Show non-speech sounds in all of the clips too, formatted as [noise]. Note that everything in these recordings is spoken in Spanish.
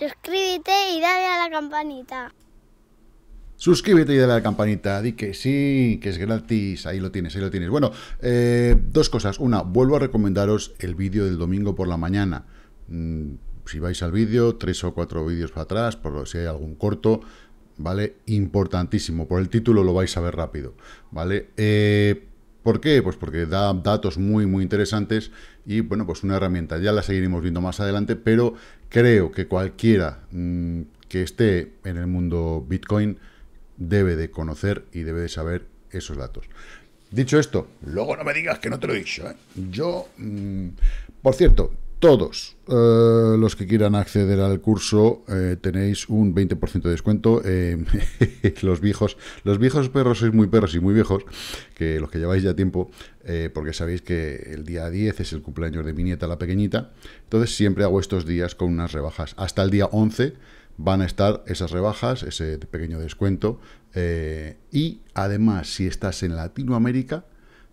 Suscríbete y dale a la campanita. Suscríbete y dale a la campanita, di que sí, que es gratis, ahí lo tienes, ahí lo tienes. Bueno, eh, dos cosas. Una, vuelvo a recomendaros el vídeo del domingo por la mañana. Mm, si vais al vídeo, tres o cuatro vídeos para atrás, por si hay algún corto, ¿vale? Importantísimo, por el título lo vais a ver rápido, ¿vale? Eh, ¿Por qué? Pues porque da datos muy, muy interesantes y, bueno, pues una herramienta. Ya la seguiremos viendo más adelante, pero creo que cualquiera mm, que esté en el mundo Bitcoin debe de conocer y debe de saber esos datos. Dicho esto, luego no me digas que no te lo he dicho. ¿eh? Yo, mm, por cierto, todos eh, los que quieran acceder al curso eh, tenéis un 20% de descuento. Eh, [laughs] los viejos, los viejos perros sois muy perros y muy viejos, que los que lleváis ya tiempo, porque sabéis que el día 10 es el cumpleaños de mi nieta, la pequeñita. Entonces siempre hago estos días con unas rebajas. Hasta el día 11 van a estar esas rebajas, ese pequeño descuento. y además, si estás en Latinoamérica,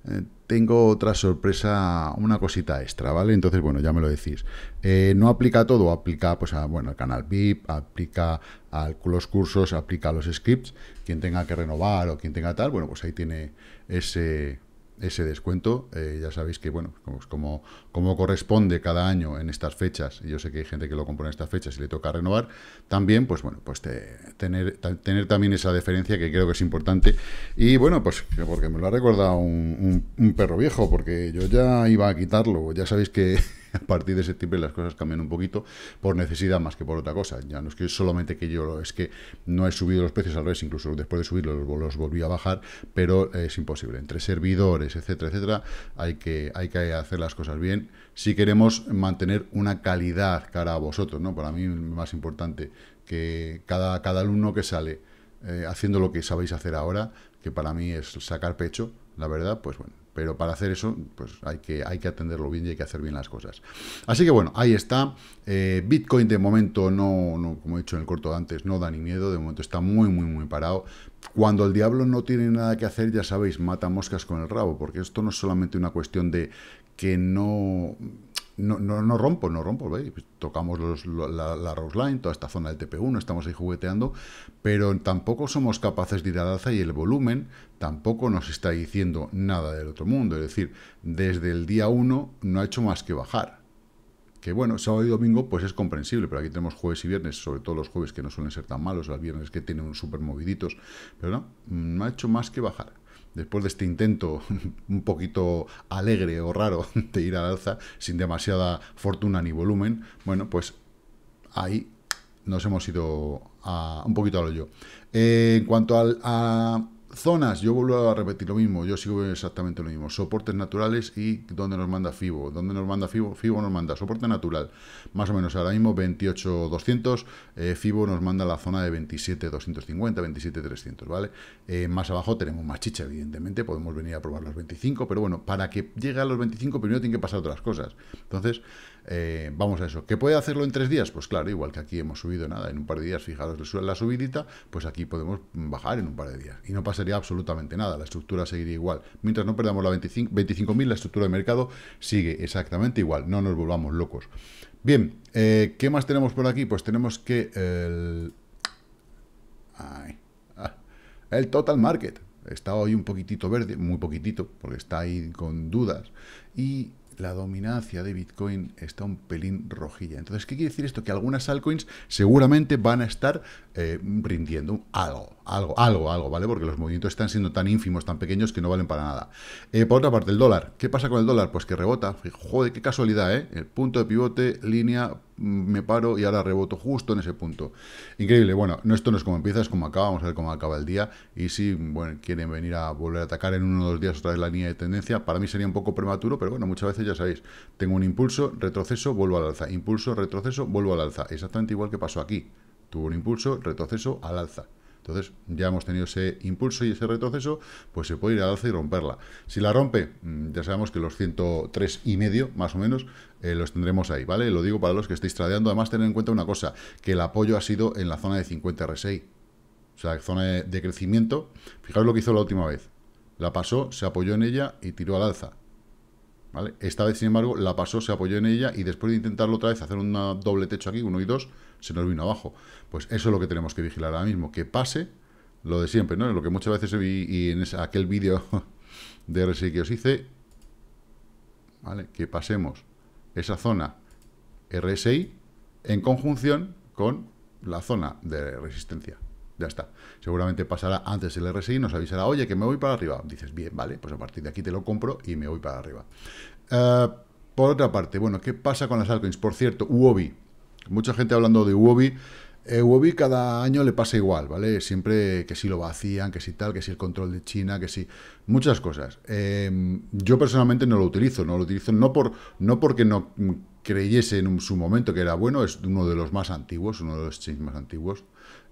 eh, tengo otra sorpresa, una cosita extra, ¿vale? Entonces, bueno, ya me lo decís. Eh, no aplica a todo, aplica pues a, bueno, al canal VIP, aplica a los cursos, aplica a los scripts. Quien tenga que renovar o quien tenga tal, bueno, pues ahí tiene ese, ese descuento. Eh, ya sabéis que, bueno, como, como, corresponde cada año en estas fechas, y yo sé que hay gente que lo compra en estas fechas y le toca renovar, también, pues bueno, pues tener, tener también esa deferencia que creo que es importante. Y bueno, pues porque me lo ha recordado un perro viejo, porque yo ya iba a quitarlo, ya sabéis que... [laughs] a partir de septiembre las cosas cambian un poquito por necesidad más que por otra cosa. Ya no es que solamente que yo, es que no he subido los precios al revés, incluso después de subirlos los volví a bajar, pero eh, es imposible. Entre servidores, etcétera, etcétera, hay que, hay que hacer las cosas bien si queremos mantener una calidad cara a vosotros. ¿no? Para mí es más importante que cada, cada alumno que sale eh, haciendo lo que sabéis hacer ahora, que para mí es sacar pecho, la verdad, pues bueno, pero para hacer eso, pues hay que, hay que atenderlo bien y hay que hacer bien las cosas. Así que bueno, ahí está. Eh, Bitcoin de momento no, como he dicho en el corto antes, no da ni miedo. De momento está muy, muy, muy parado. Cuando el diablo no tiene nada que hacer, ya sabéis, mata moscas con el rabo, porque esto no es solamente una cuestión de que no no, no, no, rompo, no rompo, pues tocamos los, la, la Rose Line, toda esta zona del TP1, estamos ahí jugueteando, pero tampoco somos capaces de ir al alza y el volumen tampoco nos está diciendo nada del otro mundo, es decir, desde el día 1 no ha hecho más que bajar. Que bueno, sábado y domingo pues es comprensible, pero aquí tenemos jueves y viernes, sobre todo los jueves que no suelen ser tan malos, los viernes que tienen súper moviditos, pero no, no ha hecho más que bajar después de este intento [laughs] un poquito alegre o raro [laughs] de ir al alza, sin demasiada fortuna ni volumen, bueno, pues ahí nos hemos ido a, un poquito al hoyo. Eh, en cuanto al, a Zonas, yo vuelvo a repetir lo mismo, yo sigo exactamente lo mismo. Soportes naturales y dónde nos manda FIBO. ¿Dónde nos manda FIBO? FIBO nos manda soporte natural, más o menos ahora mismo 28,200. Eh, FIBO nos manda la zona de 27,250, 27,300, ¿vale? Eh, más abajo tenemos más chicha, evidentemente, podemos venir a probar los 25, pero bueno, para que llegue a los 25 primero tienen que pasar otras cosas. Entonces, eh, vamos a eso. ¿Qué puede hacerlo en tres días? Pues claro, igual que aquí hemos subido nada, en un par de días, fijaros la subidita, pues aquí podemos bajar en un par de días. Y no pasaría absolutamente nada, la estructura seguiría igual. Mientras no perdamos la 25.000, la estructura de mercado sigue exactamente igual, no nos volvamos locos. Bien, eh, ¿qué más tenemos por aquí? Pues tenemos que... El, ah, el Total Market. Está hoy un poquitito verde, muy poquitito, porque está ahí con dudas. Y la dominancia de Bitcoin está un pelín rojilla. Entonces, ¿qué quiere decir esto? Que algunas altcoins seguramente van a estar eh, rindiendo algo, algo, algo, algo, ¿vale? Porque los movimientos están siendo tan ínfimos, tan pequeños, que no valen para nada. Eh, por otra parte, el dólar. ¿Qué pasa con el dólar? Pues que rebota. Joder, qué casualidad, ¿eh? El punto de pivote, línea, mm, me paro y ahora reboto justo en ese punto. Increíble. Bueno, no, esto no es como empieza, es como acaba. Vamos a ver cómo acaba el día. Y si bueno, quieren venir a volver a atacar en uno o dos días otra vez la línea de tendencia, para mí sería un poco prematuro, pero bueno, muchas veces ya sabéis. Tengo un impulso, retroceso, vuelvo al alza. Impulso, retroceso, vuelvo al alza. Exactamente igual que pasó aquí tuvo un impulso, retroceso al alza. Entonces ya hemos tenido ese impulso y ese retroceso, pues se puede ir al alza y romperla. Si la rompe, mm, ya sabemos que los 103 y medio, más o menos, eh, los tendremos ahí, ¿vale? Lo digo para los que estéis tradeando. Además, tener en cuenta una cosa, que el apoyo ha sido en la zona de 50 R6... O sea, zona de, crecimiento. Fijaos lo que hizo la última vez. La pasó, se apoyó en ella y tiró al alza. ¿Vale? Esta vez, sin embargo, la pasó, se apoyó en ella y después de intentarlo otra vez, hacer un doble techo aquí, uno y dos, se nos vino abajo. Pues eso es lo que tenemos que vigilar ahora mismo, que pase lo de siempre, ¿no? Lo que muchas veces vi y en aquel vídeo [laughs] de RSI que os hice, ¿vale? Que pasemos esa zona RSI en conjunción con la zona de resistencia. Ya está. Seguramente pasará antes el RSI, nos avisará, oye, que me voy para arriba. Dices, bien, vale, pues a partir de aquí te lo compro y me voy para arriba. Eh, por otra parte, bueno, ¿qué pasa con las altcoins? Por cierto, UOBI, Mucha gente hablando de Huobi. Eh, UOBi cada año le pasa igual, ¿vale? Siempre que si lo vacían, que si tal, que si el control de China, que si... Muchas cosas. Em, yo personalmente no lo utilizo, no lo utilizo no, por, no porque no creyese en su momento que era bueno, es uno de los más antiguos, uno de los exchanges más antiguos.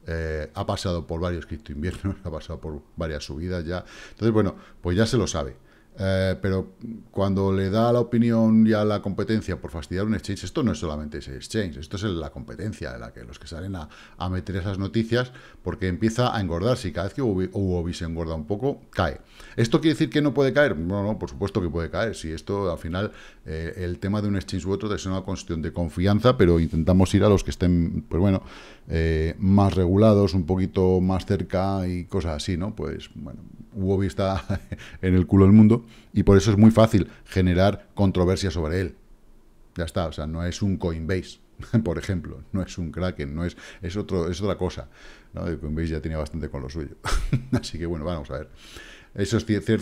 Eh, ha pasado por varios cripto inviernos, [laughs] ha pasado por varias subidas ya. Entonces, bueno, pues ya se lo sabe. Eh, pero cuando le da la opinión ya a la competencia por fastidiar un exchange, esto no es solamente ese exchange, esto es la competencia de la que los que salen a, meter esas noticias, porque empieza a engordar, y cada vez que UOB se engorda un poco, cae. ¿Esto quiere decir que no puede caer? No, no, por supuesto que puede caer. Si esto al final, eh, el tema de un exchange u otro es una cuestión de confianza, pero intentamos ir a los que estén, pues bueno, eh, más regulados, un poquito más cerca y cosas así, ¿no? Pues bueno, UOB está [laughs] en el culo del mundo y por eso es muy fácil generar controversia sobre él. Ya está, o sea, no es un Coinbase, [laughs] por ejemplo, no es un Kraken, no es, es, otro, es otra cosa. Coinbase ya tenía bastante con lo suyo. [laughs] Así que bueno, vamos a ver. Eso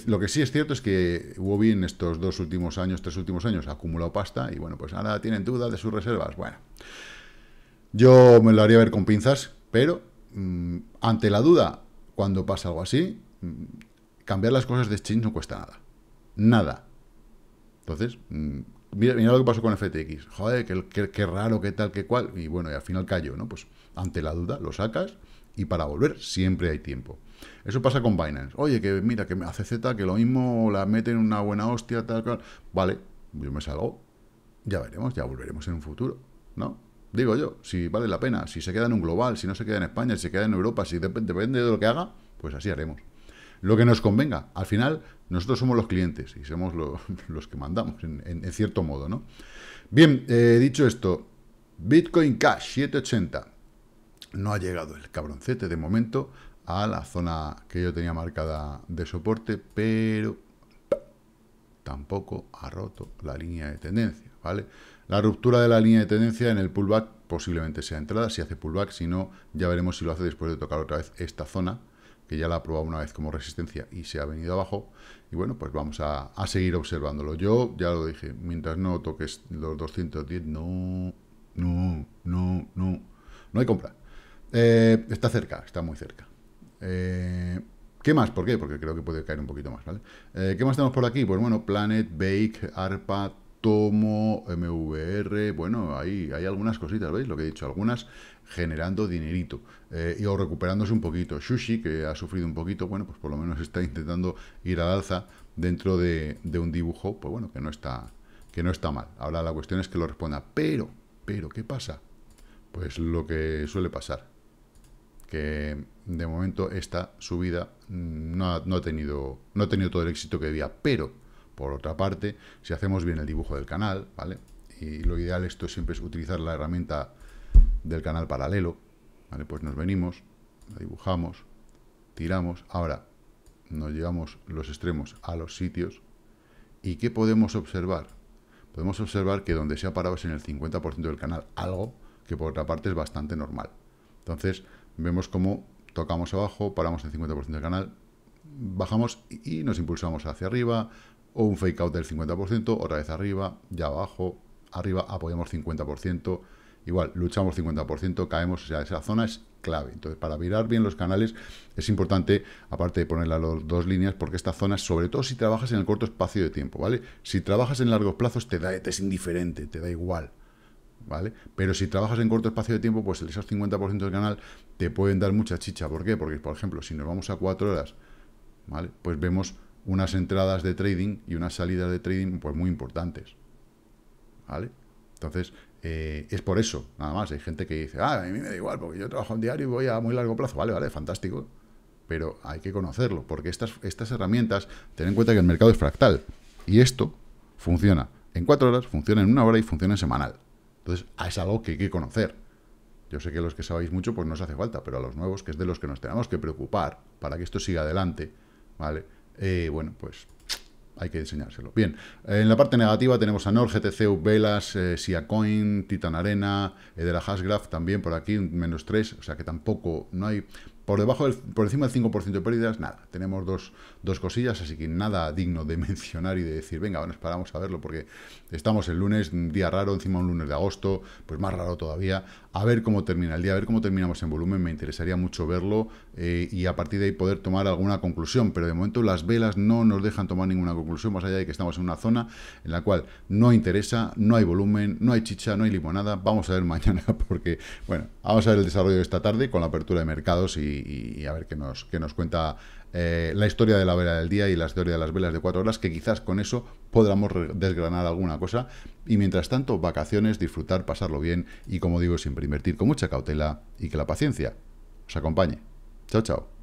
lo que sí es cierto es que Huobi en estos dos últimos años, tres últimos años, ha acumulado pasta y bueno, pues ahora tienen dudas de sus reservas. Bueno, yo me lo haría ver con pinzas, pero mm, ante la duda, cuando pasa algo así, mm, cambiar las cosas de Exchange no cuesta nada nada. Entonces, mm, mira, mira lo que pasó con FTX. Joder, qué, raro, qué tal, qué cual. Y bueno, y al final cayó, ¿no? Pues ante la duda lo sacas y para volver siempre hay tiempo. Eso pasa con Binance. Oye, que mira, que me hace Z, que lo mismo la meten una buena hostia, tal, cual. Vale, yo me salgo. Ya veremos, ya volveremos en un futuro, ¿no? Digo yo, si vale la pena, si se queda en un global, si no se queda en España, si se queda en Europa, si depende de lo que haga, pues así haremos lo que nos convenga. Al final, nosotros somos los clientes y somos [laughs] los que mandamos, en, cierto modo, ¿no? Bien, eh, dicho esto, Bitcoin Cash 780. No ha llegado el cabroncete de momento a la zona que yo tenía marcada de soporte, pero tampoco ha roto la línea de tendencia, ¿vale? La ruptura de la línea de tendencia en el pullback posiblemente sea entrada, si hace pullback, si no, ya veremos si lo hace después de tocar otra vez esta zona, que ya la ha probado una vez como resistencia y se ha venido abajo. Y bueno, pues vamos a, seguir observándolo. Yo ya lo dije, mientras no toques los 210, no, no, no, no. No hay compra. Eh, está cerca, está muy cerca. Eh, ¿Qué más? ¿Por qué? Porque creo que puede caer un poquito más, ¿vale? Eh, ¿Qué más tenemos por aquí? Pues bueno, Planet, Bake, ARPA, Tomo, MVR, bueno, hay, hay algunas cositas, ¿veis? Lo que he dicho, algunas generando dinerito eh, y o recuperándose un poquito. Sushi, que ha sufrido un poquito, bueno, pues por lo menos está intentando ir al alza dentro de, un dibujo, pues bueno, que no está que no está mal. Ahora la cuestión es que lo responda. Pero, pero, ¿qué pasa? Pues lo que suele pasar. Que de momento esta subida mm, no ha, no ha, tenido, no ha tenido todo el éxito que debía. Pero por otra parte, si hacemos bien el dibujo del canal, ¿vale? Y lo ideal esto siempre es utilizar la herramienta del canal paralelo, ¿vale? Pues nos venimos, la dibujamos, tiramos. Ahora, nos llevamos los extremos a los sitios. ¿Y qué podemos observar? Podemos observar que donde se ha parado es en el 50% del canal, algo que por otra parte es bastante normal. Entonces, vemos cómo tocamos abajo, paramos en el 50% del canal, bajamos y nos impulsamos hacia arriba, o un fake out del 50%, otra vez arriba, ya abajo, arriba apoyamos 50%, igual luchamos 50%, caemos, o sea, esa zona es clave. Entonces, para virar bien los canales es importante, aparte de poner las dos líneas, porque esta zona, sobre todo si trabajas en el corto espacio de tiempo, ¿vale? Si trabajas en largos plazos, te, da, te es indiferente, te da igual, ¿vale? Pero si trabajas en corto espacio de tiempo, pues esos 50% del canal te pueden dar mucha chicha. ¿Por qué? Porque, por ejemplo, si nos vamos a cuatro horas, ¿vale? Pues vemos unas entradas de trading y unas salidas de trading pues muy importantes. ¿Vale? Entonces, eh, es por eso, nada más. Hay gente que dice, ah, a mí me da igual, porque yo trabajo en diario y voy a muy largo plazo. Vale, vale, fantástico. Pero hay que conocerlo, porque estas, estas herramientas, ten en cuenta que el mercado es fractal. Y esto funciona en cuatro horas, funciona en una hora y funciona semanal. Entonces, ah, es algo que hay que conocer. Yo sé que los que sabéis mucho, pues no os hace falta, pero a los nuevos, que es de los que nos tenemos que preocupar para que esto siga adelante, ¿vale? Eh, bueno, pues hay que diseñárselo. Bien, en la parte negativa tenemos a NOR, GTC, Velas, sia eh, Siacoin, Titan Arena, Edera eh, Hashgraph también por aquí, menos 3, o sea que tampoco no hay... Por, debajo del, por encima del 5% de pérdidas, nada. Tenemos dos, dos, cosillas, así que nada digno de [laughs] mencionar y de decir, venga, nos paramos a verlo, porque estamos el lunes, día raro, encima un lunes de agosto, pues más raro todavía. A ver cómo termina el día, a ver cómo terminamos en volumen, me interesaría mucho verlo eh, y a partir de ahí poder tomar alguna conclusión, pero de momento las velas no nos dejan tomar ninguna conclusión, más allá de que estamos en una zona en la cual no interesa, no hay volumen, no hay chicha, no hay limonada. Vamos a ver [laughs] mañana, porque, bueno, vamos a ver el desarrollo de esta tarde con la apertura de mercados y y, a ver qué nos, nos cuenta eh, la historia de la vela del día y la historia de las velas de cuatro horas, que quizás con eso podamos desgranar alguna cosa. Y mientras tanto, vacaciones, disfrutar, pasarlo bien y, como digo, siempre invertir con mucha cautela y que la paciencia os acompañe. Chao, chao.